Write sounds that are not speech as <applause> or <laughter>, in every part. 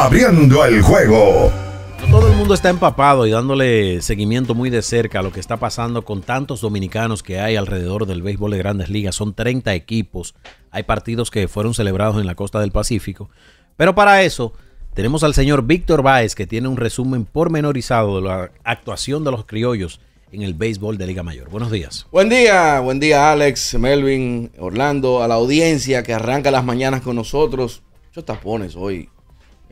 Abriendo el juego. Todo el mundo está empapado y dándole seguimiento muy de cerca a lo que está pasando con tantos dominicanos que hay alrededor del béisbol de grandes ligas. Son 30 equipos. Hay partidos que fueron celebrados en la costa del Pacífico. Pero para eso tenemos al señor Víctor Báez que tiene un resumen pormenorizado de la actuación de los criollos en el béisbol de Liga Mayor. Buenos días. Buen día, buen día Alex, Melvin, Orlando, a la audiencia que arranca las mañanas con nosotros. Muchos tapones hoy.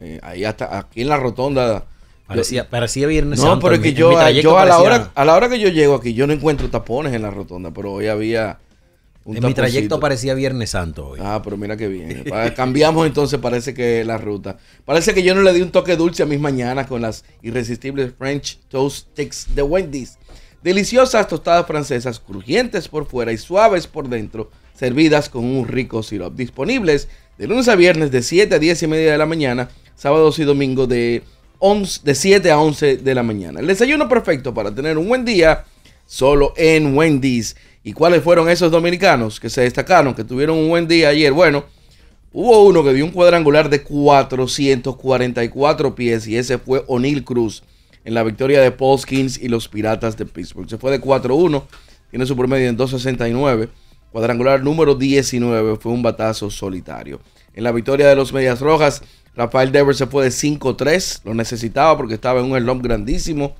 Eh, ahí hasta aquí en la rotonda. Parecía, Viernes Santo. No, pero es que yo, yo a, la hora, a la hora que yo llego aquí, yo no encuentro tapones en la rotonda, pero hoy había un En mi trayecto parecía Viernes Santo hoy. Ah, pero mira qué bien. Eh, cambiamos entonces, parece que la ruta. Parece que yo no le di un toque dulce a mis mañanas con las irresistibles French Toast Sticks de Wendy's. Deliciosas tostadas francesas, crujientes por fuera y suaves por dentro, servidas con un rico sirope. Disponibles de lunes a viernes de 7 a 10 y media de la mañana sábados y domingos de, de 7 a 11 de la mañana. El desayuno perfecto para tener un buen día solo en Wendy's. ¿Y cuáles fueron esos dominicanos que se destacaron, que tuvieron un buen día ayer? Bueno, hubo uno que dio un cuadrangular de 444 pies y ese fue O'Neill Cruz en la victoria de Paul Skins y los Piratas de Pittsburgh. Se fue de 4-1, tiene su promedio en 269. Cuadrangular número 19 fue un batazo solitario. En la victoria de los Medias Rojas, Rafael Devers se fue de 5-3, lo necesitaba porque estaba en un slump grandísimo.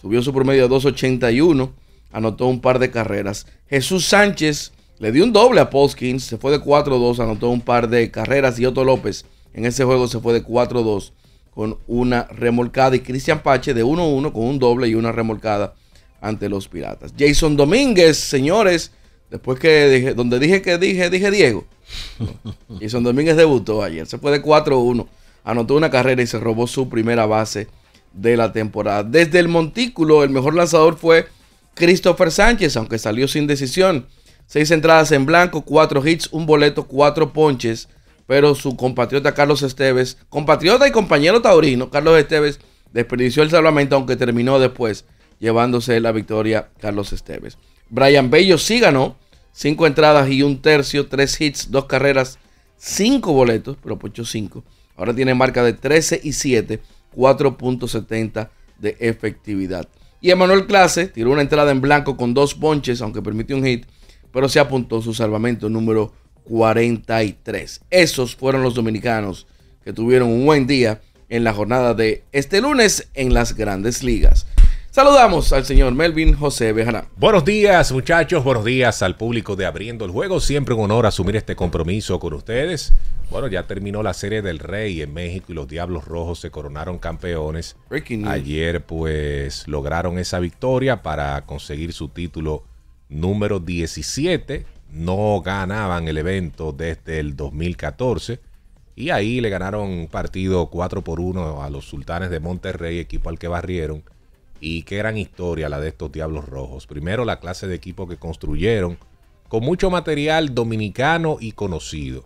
Subió su promedio a 2.81, anotó un par de carreras. Jesús Sánchez le dio un doble a Polskins, se fue de 4-2, anotó un par de carreras. Y Otto López en ese juego se fue de 4-2 con una remolcada. Y Cristian Pache de 1-1 con un doble y una remolcada ante los Piratas. Jason Domínguez, señores Después que dije, donde dije que dije, dije Diego. <laughs> y Son Domínguez debutó ayer. Se fue de 4-1. Anotó una carrera y se robó su primera base de la temporada. Desde el montículo, el mejor lanzador fue Christopher Sánchez, aunque salió sin decisión. Seis entradas en blanco, cuatro hits, un boleto, cuatro ponches. Pero su compatriota Carlos Esteves, compatriota y compañero taurino, Carlos Esteves, desperdició el salvamento, aunque terminó después llevándose la victoria Carlos Esteves. Brian Bello sí ganó. Cinco entradas y un tercio, tres hits, dos carreras, cinco boletos, pero pocho cinco. Ahora tiene marca de 13 y 7, 4.70 de efectividad. Y Emanuel Clase tiró una entrada en blanco con dos ponches, aunque permitió un hit, pero se apuntó su salvamento número 43. Esos fueron los dominicanos que tuvieron un buen día en la jornada de este lunes en las grandes ligas. Saludamos al señor Melvin José Bejana. Buenos días, muchachos. Buenos días al público de Abriendo el Juego. Siempre un honor asumir este compromiso con ustedes. Bueno, ya terminó la serie del Rey en México y los Diablos Rojos se coronaron campeones. Ayer, pues, lograron esa victoria para conseguir su título número 17. No ganaban el evento desde el 2014. Y ahí le ganaron partido 4 por 1 a los Sultanes de Monterrey, equipo al que barrieron y qué gran historia la de estos Diablos Rojos. Primero la clase de equipo que construyeron con mucho material dominicano y conocido.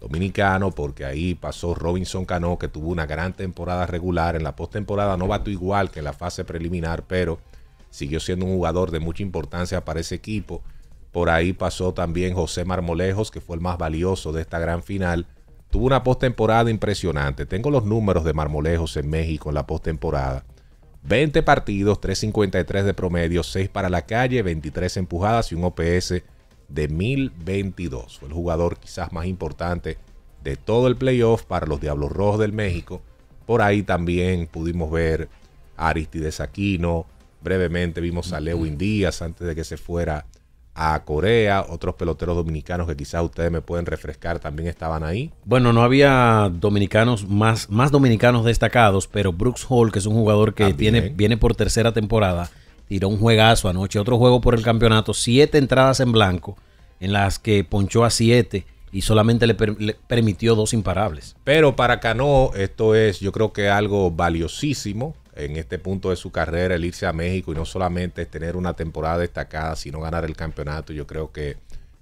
Dominicano porque ahí pasó Robinson Cano que tuvo una gran temporada regular. En la postemporada no batió igual que en la fase preliminar, pero siguió siendo un jugador de mucha importancia para ese equipo. Por ahí pasó también José Marmolejos, que fue el más valioso de esta gran final. Tuvo una postemporada impresionante. Tengo los números de Marmolejos en México en la postemporada. 20 partidos, 3.53 de promedio, 6 para la calle, 23 empujadas y un OPS de 1022. Fue el jugador quizás más importante de todo el playoff para los Diablos Rojos del México. Por ahí también pudimos ver a Aristides Aquino. Brevemente vimos a Lewin Díaz antes de que se fuera a Corea, otros peloteros dominicanos que quizás ustedes me pueden refrescar también estaban ahí. Bueno, no había dominicanos más, más dominicanos destacados, pero Brooks Hall, que es un jugador que viene por tercera temporada, tiró un juegazo anoche, otro juego por el campeonato, siete entradas en blanco, en las que ponchó a siete y solamente le, permitió dos imparables. Pero para Cano esto es yo creo que algo valiosísimo en este punto de su carrera, el irse a México y no solamente tener una temporada destacada, sino ganar el campeonato, yo creo que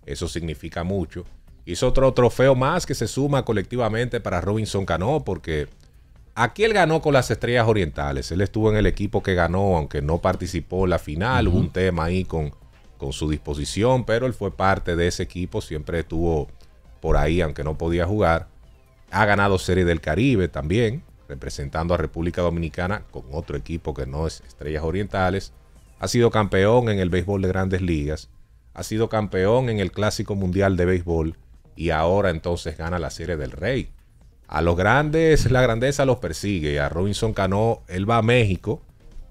eso significa mucho. Hizo es otro trofeo más que se suma colectivamente para Robinson Cano, porque aquí él ganó con las Estrellas Orientales. Él estuvo en el equipo que ganó, aunque no participó en la final. Hubo un tema ahí con, con su disposición, pero él fue parte de ese equipo. Siempre estuvo por ahí, aunque no podía jugar. Ha ganado Serie del Caribe también representando a República Dominicana con otro equipo que no es Estrellas Orientales. Ha sido campeón en el béisbol de grandes ligas. Ha sido campeón en el Clásico Mundial de Béisbol. Y ahora entonces gana la Serie del Rey. A los grandes, la grandeza los persigue. A Robinson Cano, él va a México.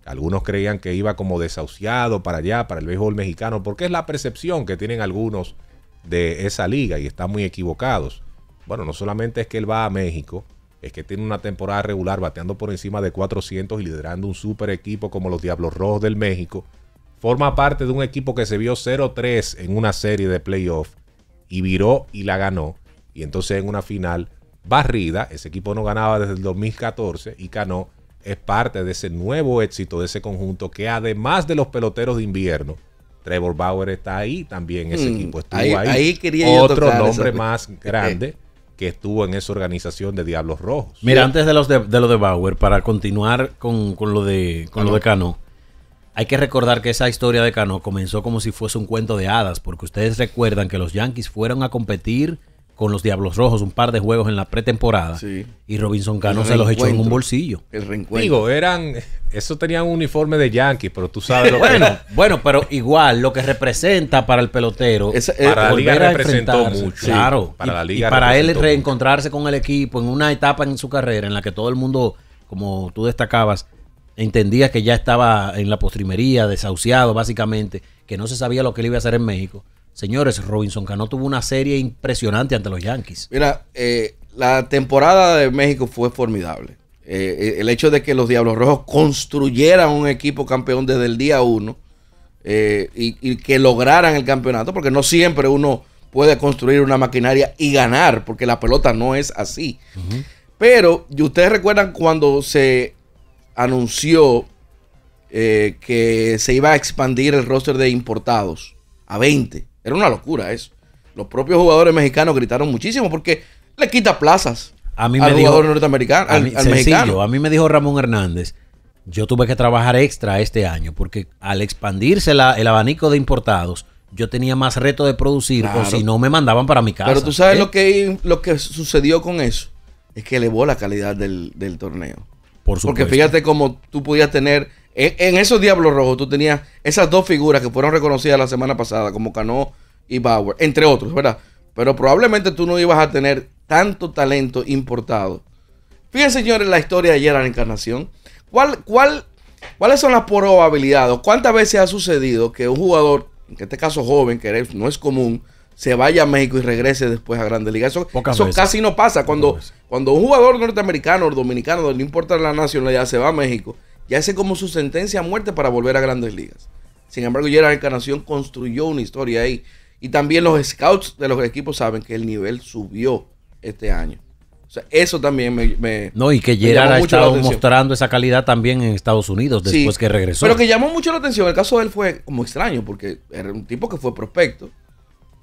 Algunos creían que iba como desahuciado para allá, para el béisbol mexicano, porque es la percepción que tienen algunos de esa liga y están muy equivocados. Bueno, no solamente es que él va a México, es que tiene una temporada regular bateando por encima de 400 y liderando un super equipo como los Diablos Rojos del México. Forma parte de un equipo que se vio 0-3 en una serie de playoffs y viró y la ganó. Y entonces en una final barrida, ese equipo no ganaba desde el 2014 y Cano es parte de ese nuevo éxito de ese conjunto que además de los peloteros de invierno, Trevor Bauer está ahí también, ese mm, equipo estuvo ahí. ahí. Otro nombre más <laughs> grande que estuvo en esa organización de Diablos Rojos. Mira, antes de, los de, lo de Bauer, para continuar con, lo, de, con lo de Cano, hay que recordar que esa historia de Cano comenzó como si fuese un cuento de hadas, porque ustedes recuerdan que los Yankees fueron a competir con los Diablos Rojos un par de juegos en la pretemporada y Robinson Cano se los echó en un bolsillo. El Digo, eran, eso tenían un uniforme de yankee, pero tú sabes <laughs> lo bueno, que... Bueno, pero igual lo que representa para el pelotero, es eh, para la liga representó mucho. Claro, para la liga para él reencontrarse con el equipo en una etapa en su carrera en la que todo el mundo, como tú destacabas, entendía que ya estaba en la postrimería, desahuciado básicamente, que no se sabía lo que él iba a hacer en México. Señores, Robinson Cano tuvo una serie impresionante ante los Yankees. Mira, eh, la temporada de México fue formidable. Eh, el hecho de que los Diablos Rojos construyeran un equipo campeón desde el día uno eh, y, que lograran el campeonato, porque no siempre uno puede construir una maquinaria y ganar, porque la pelota no es así. Pero, ¿y ustedes recuerdan cuando se anunció que se iba a expandir el roster de importados a 20? Era una locura eso. Los propios jugadores mexicanos gritaron muchísimo porque le quita plazas a mí me al jugador norteamericano, al, a mí, mexicano. A mí me dijo Ramón Hernández, yo tuve que trabajar extra este año porque al expandirse la, el abanico de importados, yo tenía más reto de producir o si no me mandaban para mi casa. Pero tú sabes ¿Eh? lo, que, lo que sucedió con eso. Es que elevó la calidad del, del torneo. Por supuesto. Porque fíjate cómo tú podías tener e, en, esos Diablos Rojos tú tenías esas dos figuras que fueron reconocidas la semana pasada, como Cano y Bauer, entre otros, ¿verdad? Pero probablemente tú no ibas a tener tanto talento importado. Fíjense, señores, la historia de ayer la encarnación. ¿Cuál, cuál, ¿Cuáles son las probabilidades? ¿Cuántas veces ha sucedido que un jugador, en este caso joven, que no es común, se vaya a México y regrese después a Grandes Ligas. Eso, casi no pasa. Cuando, cuando un jugador norteamericano o dominicano, no importa la nacionalidad, se va a México, ya es como su sentencia a muerte para volver a grandes ligas. Sin embargo, Gerard Encarnación construyó una historia ahí. Y también los scouts de los equipos saben que el nivel subió este año. O sea, eso también me, No, y que Gerard ha estado mostrando esa calidad también en Estados Unidos después que regresó. Pero que llamó mucho la atención. El caso de él fue como extraño, porque era un tipo que fue prospecto,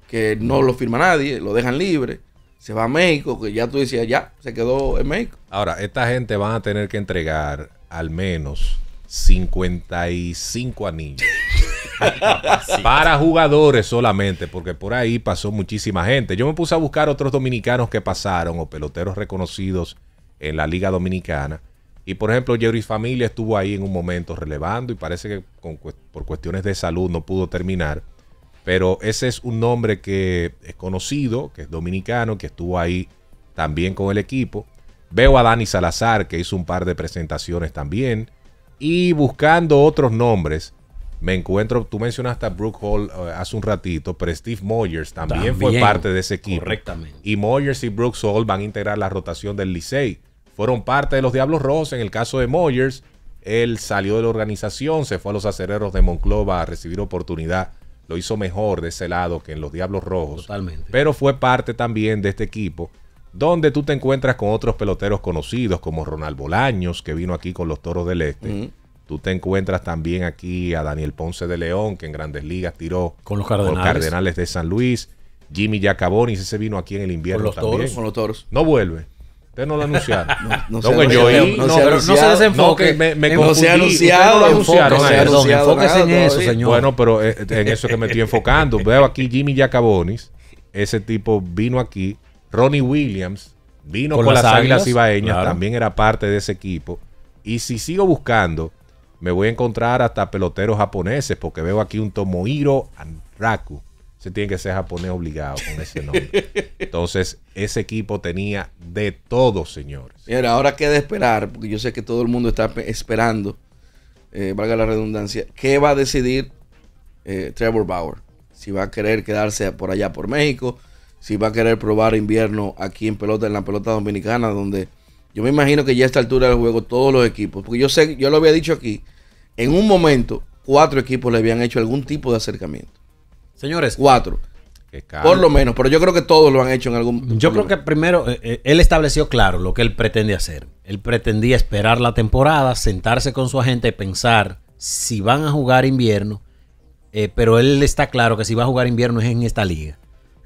que no lo firma nadie, lo dejan libre, se va a México, que ya tú decías, ya, se quedó en México. Ahora, esta gente van a tener que entregar al menos 55 anillos. <laughs> para jugadores solamente, porque por ahí pasó muchísima gente. Yo me puse a buscar otros dominicanos que pasaron o peloteros reconocidos en la Liga Dominicana. Y por ejemplo, Jerry Familia estuvo ahí en un momento relevando y parece que por cuestiones de salud no pudo terminar. Pero ese es un nombre que es conocido, que es dominicano, que estuvo ahí también con el equipo. Veo a Dani Salazar, que hizo un par de presentaciones también. Y buscando otros nombres, me encuentro, tú mencionaste a Brooke Hall eh, hace un ratito, pero Steve Moyers también, fue parte de ese equipo. Correctamente. Y Moyers y Brooke Hall van a integrar la rotación del Licey. Fueron parte de los Diablos Rojos en el caso de Moyers. Él salió de la organización, se fue a los acereros de Monclova a recibir oportunidad. Lo hizo mejor de ese lado que en los Diablos Rojos. Totalmente. Pero fue parte también de este equipo donde tú te encuentras con otros peloteros conocidos como Ronald Bolaños, que vino aquí con los Toros del Este. Tú te encuentras también aquí a Daniel Ponce de León, que en Grandes Ligas tiró con los Cardenales, de San Luis. Jimmy Yacabonis, ese vino aquí en el invierno. Con los toros, con los toros. No vuelve. Usted no lo anunciaron. <laughs> no, no, no, se yo no, no, se, se desenfoque. me, me no se ha anunciado. anunciaron. en eso, señor. Bueno, pero eh, en eso que me estoy enfocando. Veo aquí Jimmy Yacabonis. Ese tipo vino aquí Ronnie Williams vino con, las, Águilas Ibaeñas, también era parte de ese equipo. Y si sigo buscando, me voy a encontrar hasta peloteros japoneses, porque veo aquí un Tomohiro Anraku. Se tiene que ser japonés obligado con ese <laughs> nombre. Entonces, ese equipo tenía de todo, señores. Mira, ahora de esperar, porque yo sé que todo el mundo está esperando, eh, valga la redundancia, qué va a decidir eh, Trevor Bauer. Si va a querer quedarse por allá por México, si va a querer probar invierno aquí en pelota, en la pelota dominicana, donde yo me imagino que ya a esta altura del juego todos los equipos, porque yo sé, yo lo había dicho aquí, en un momento cuatro equipos le habían hecho algún tipo de acercamiento. Señores. Cuatro. Por lo menos, pero yo creo que todos lo han hecho en algún Yo creo que primero eh, eh, él estableció claro lo que él pretende hacer. Él pretendía esperar la temporada, sentarse con su agente y pensar si van a jugar invierno, eh, pero él está claro que si va a jugar invierno es en esta liga.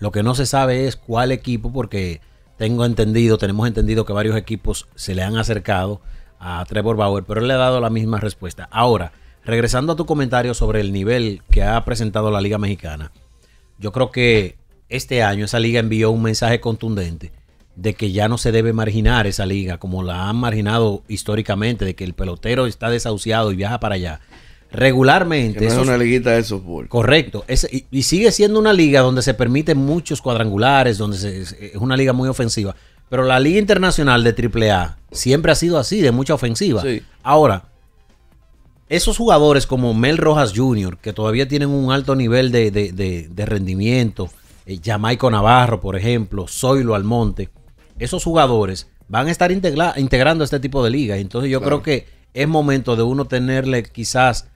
Lo que no se sabe es cuál equipo, porque tengo entendido, tenemos entendido que varios equipos se le han acercado a Trevor Bauer, pero él le ha dado la misma respuesta. Ahora, regresando a tu comentario sobre el nivel que ha presentado la Liga Mexicana, yo creo que este año esa liga envió un mensaje contundente de que ya no se debe marginar esa liga como la han marginado históricamente, de que el pelotero está desahuciado y viaja para allá regularmente. es una liguita de Correcto. y, sigue siendo una liga donde se permiten muchos cuadrangulares, donde es una liga muy ofensiva. Pero la liga internacional de AAA siempre ha sido así, de mucha ofensiva. Ahora, esos jugadores como Mel Rojas Jr., que todavía tienen un alto nivel de, rendimiento, eh, Jamaico Navarro, por ejemplo, Zoilo Almonte, esos jugadores van a estar integrando este tipo de liga, Entonces yo creo que es momento de uno tenerle quizás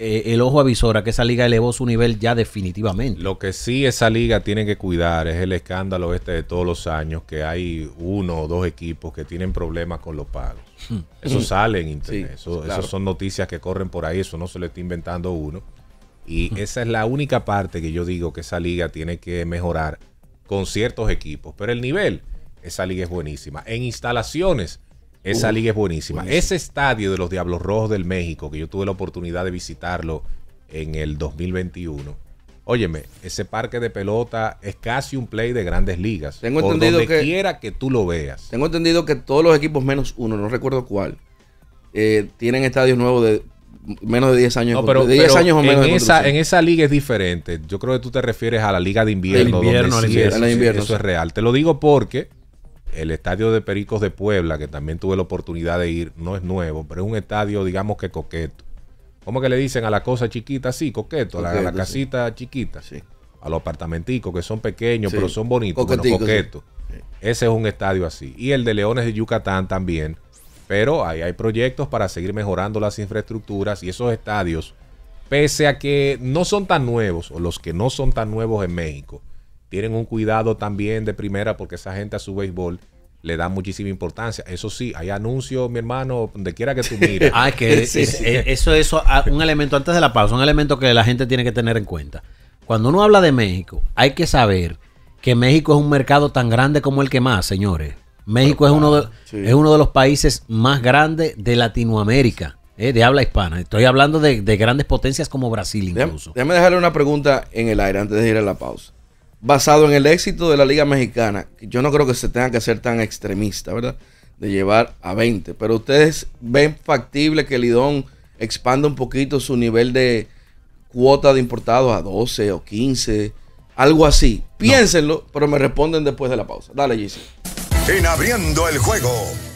eh, el ojo avisora que esa liga elevó su nivel ya definitivamente. Lo que sí esa liga tiene que cuidar es el escándalo este de todos los años que hay uno o dos equipos que tienen problemas con los pagos. Hmm. Eso hmm. sale en internet, eso, son noticias que corren por ahí, eso no se le está inventando uno. Y hmm. esa es la única parte que yo digo que esa liga tiene que mejorar con ciertos equipos. Pero el nivel, esa liga es buenísima. En instalaciones, esa liga es buenísima. Ese estadio de los Diablos Rojos del México, que yo tuve la oportunidad de visitarlo en el 2021. Óyeme, ese parque de pelota es casi un play de grandes ligas. Tengo entendido que, quiera que tú lo veas. Tengo entendido que todos los equipos menos uno, no recuerdo cuál, eh, tienen estadios nuevos de menos de 10 años. pero, años En, esa, en esa liga es diferente. Yo creo que tú te refieres a la liga de invierno. invierno, eso es real. Te lo digo porque el estadio de Pericos de Puebla, que también tuve la oportunidad de ir, no es nuevo, pero es un estadio, digamos que coqueto. ¿Cómo que le dicen a la cosa chiquita? Sí, coqueto, a la, casita chiquita. A los apartamenticos que son pequeños, pero son bonitos, bueno, coquetos. Ese es un estadio así. Y el de Leones de Yucatán también. Pero ahí hay proyectos para seguir mejorando las infraestructuras y esos estadios, pese a que no son tan nuevos, o los que no son tan nuevos en México, tienen un cuidado también de primera porque esa gente a su béisbol le da muchísima importancia. Eso sí, hay anuncios, mi hermano, donde quiera que tú mires. ah, que <laughs> eso es ah, un elemento, antes de la pausa, un elemento que la gente tiene que tener en cuenta. Cuando uno habla de México, hay que saber que México es un mercado tan grande como el que más, señores. México es, uno de, es uno de los países más grandes de Latinoamérica, eh, de habla hispana. Estoy hablando de, grandes potencias como Brasil incluso. déjame dejarle una pregunta en el aire antes de ir a la pausa basado en el éxito de la Liga Mexicana. Yo no creo que se tenga que ser tan extremista, ¿verdad? De llevar a 20. Pero ustedes ven factible que Lidón expanda un poquito su nivel de cuota de importados a 12 o 15, algo así. Piénsenlo, pero me responden después de la pausa. Dale, Gisela En abriendo el juego.